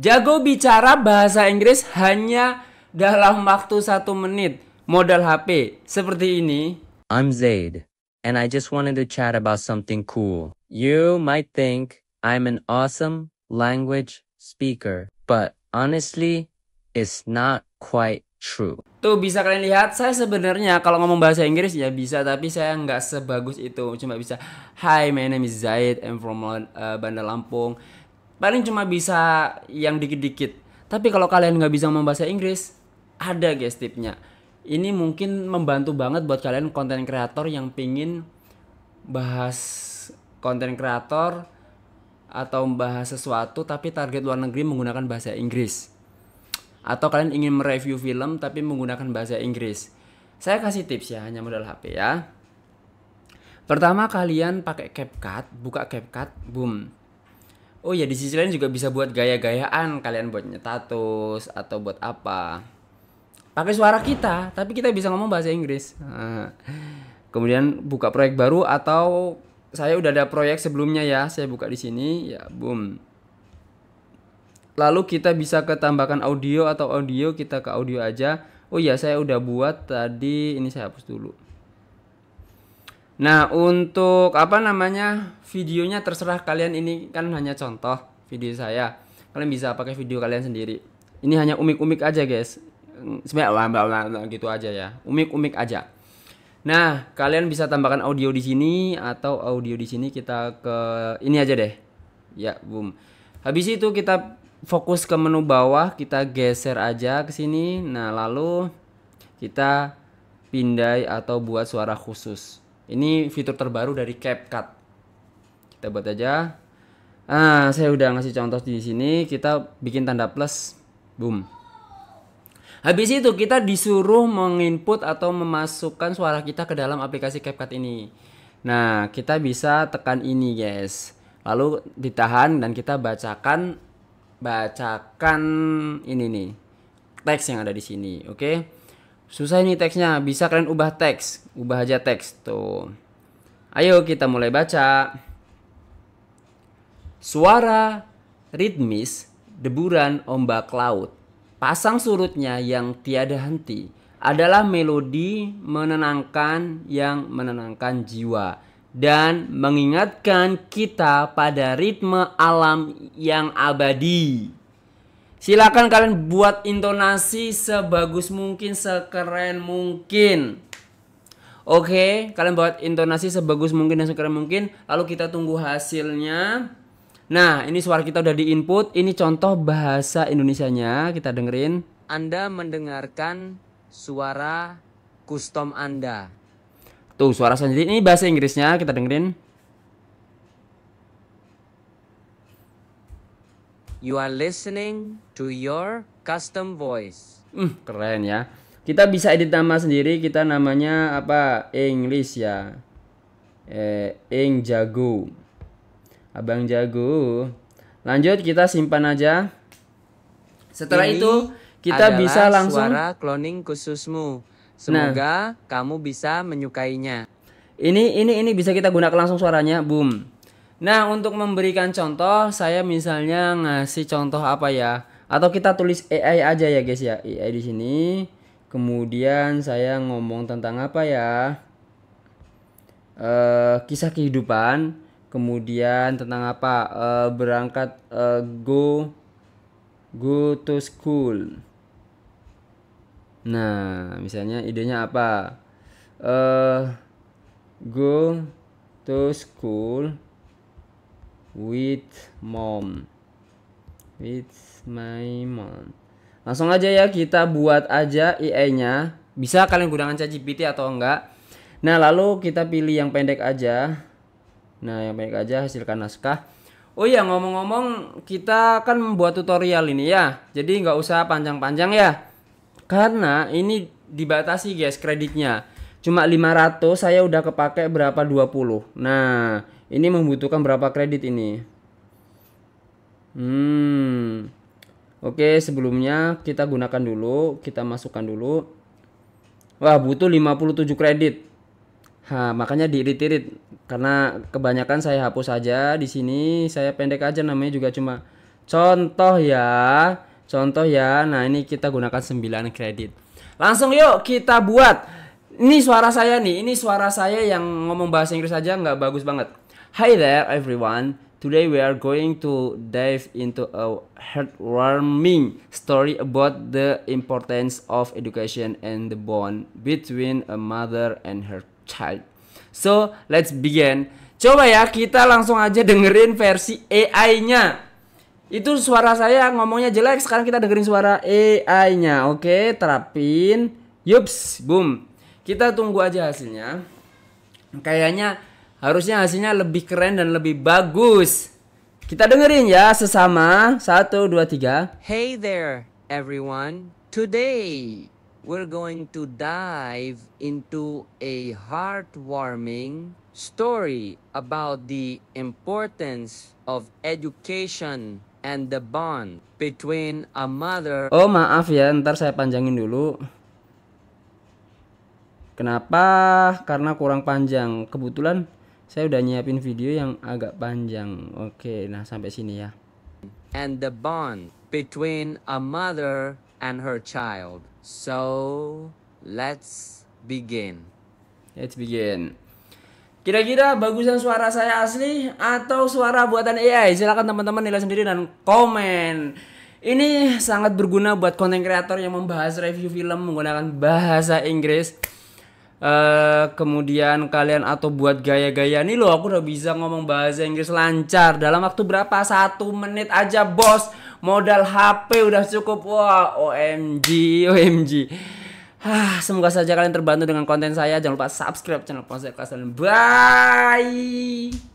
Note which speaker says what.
Speaker 1: Jago bicara bahasa Inggris hanya dalam waktu satu menit. Modal HP seperti ini. I'm Zaid, and I just wanted to chat about something cool. You might think I'm an awesome language speaker, but honestly, it's not quite true. Tuh bisa kalian lihat saya sebenarnya kalau ngomong bahasa Inggris ya bisa tapi saya nggak sebagus itu cuma bisa Hi my name is Zaid I'm from uh, Bandar Lampung paling cuma bisa yang dikit-dikit tapi kalau kalian nggak bisa ngomong bahasa Inggris ada guys tipnya ini mungkin membantu banget buat kalian konten kreator yang pingin bahas konten kreator atau membahas sesuatu tapi target luar negeri menggunakan bahasa Inggris atau kalian ingin mereview film tapi menggunakan bahasa Inggris saya kasih tips ya hanya modal HP ya pertama kalian pakai CapCut buka CapCut boom oh ya di sisi lain juga bisa buat gaya-gayaan kalian buat nyetatus atau buat apa pakai suara kita tapi kita bisa ngomong bahasa Inggris kemudian buka proyek baru atau saya udah ada proyek sebelumnya ya saya buka di sini ya boom lalu kita bisa ketambahkan audio atau audio kita ke audio aja oh ya saya udah buat tadi ini saya hapus dulu Nah, untuk apa namanya? Videonya terserah kalian ini kan hanya contoh video saya. Kalian bisa pakai video kalian sendiri. Ini hanya umik-umik aja, guys. Sebenarnya gitu aja ya. Umik-umik aja. Nah, kalian bisa tambahkan audio di sini atau audio di sini kita ke ini aja deh. Ya, boom. Habis itu kita fokus ke menu bawah, kita geser aja ke sini. Nah, lalu kita pindai atau buat suara khusus. Ini fitur terbaru dari CapCut. Kita buat aja. Nah, saya udah ngasih contoh di sini, kita bikin tanda plus. Boom. Habis itu kita disuruh menginput atau memasukkan suara kita ke dalam aplikasi CapCut ini. Nah, kita bisa tekan ini, guys. Lalu ditahan dan kita bacakan bacakan ini nih teks yang ada di sini, oke? Okay? Susah ini teksnya, bisa kalian ubah teks, ubah aja teks tuh. Ayo kita mulai baca. Suara ritmis deburan ombak laut. Pasang surutnya yang tiada henti adalah melodi menenangkan yang menenangkan jiwa dan mengingatkan kita pada ritme alam yang abadi. Silakan kalian buat intonasi sebagus mungkin, sekeren mungkin. Oke, kalian buat intonasi sebagus mungkin dan sekeren mungkin, lalu kita tunggu hasilnya. Nah, ini suara kita udah di input, ini contoh bahasa Indonesianya, kita dengerin. Anda mendengarkan suara custom Anda. Tuh, suara selanjutnya ini bahasa Inggrisnya, kita dengerin. You are listening to your custom voice. Hmm, keren ya. Kita bisa edit nama sendiri. Kita namanya apa? English ya. Eh, Ing Jago. Abang Jago. Lanjut kita simpan aja. Setelah Ini itu kita bisa langsung suara cloning khususmu. Semoga nah, kamu bisa menyukainya. Ini ini ini bisa kita gunakan langsung suaranya. Boom. Nah, untuk memberikan contoh, saya misalnya ngasih contoh apa ya? Atau kita tulis AI aja ya, guys ya. AI di sini. Kemudian saya ngomong tentang apa ya? Eh, kisah kehidupan. Kemudian tentang apa? Eh, berangkat eh, go go to school. Nah, misalnya idenya apa? Eh, go to school with mom with my mom langsung aja ya kita buat aja ie nya bisa kalian gunakan GPT atau enggak nah lalu kita pilih yang pendek aja nah yang pendek aja hasilkan naskah oh iya ngomong-ngomong kita kan membuat tutorial ini ya jadi nggak usah panjang-panjang ya karena ini dibatasi guys kreditnya cuma 500 saya udah kepake berapa 20 nah ini membutuhkan berapa kredit ini? Hmm. Oke, sebelumnya kita gunakan dulu, kita masukkan dulu. Wah, butuh 57 kredit. Ha, makanya diirit-irit karena kebanyakan saya hapus aja di sini, saya pendek aja namanya juga cuma contoh ya. Contoh ya. Nah, ini kita gunakan 9 kredit. Langsung yuk kita buat. Ini suara saya nih, ini suara saya yang ngomong bahasa Inggris aja nggak bagus banget. Hi there everyone. Today we are going to dive into a heartwarming story about the importance of education and the bond between a mother and her child. So, let's begin. Coba ya kita langsung aja dengerin versi AI-nya. Itu suara saya ngomongnya jelek, sekarang kita dengerin suara AI-nya. Oke, terapin. Yups, boom. Kita tunggu aja hasilnya. Kayaknya Harusnya hasilnya lebih keren dan lebih bagus. Kita dengerin ya sesama. Satu, dua, tiga. Hey there, everyone. Today, we're going to dive into a heartwarming story about the importance of education and the bond between a mother. Oh maaf ya, ntar saya panjangin dulu. Kenapa? Karena kurang panjang. Kebetulan saya udah nyiapin video yang agak panjang oke nah sampai sini ya and the bond between a mother and her child so let's begin let's begin Kira-kira bagusan suara saya asli atau suara buatan AI? Silahkan teman-teman nilai sendiri dan komen. Ini sangat berguna buat konten kreator yang membahas review film menggunakan bahasa Inggris. Uh, kemudian kalian atau buat gaya-gaya nih loh aku udah bisa ngomong bahasa Inggris lancar dalam waktu berapa satu menit aja bos modal HP udah cukup wah OMG OMG ah semoga saja kalian terbantu dengan konten saya jangan lupa subscribe channel Ponsel Kelas dan bye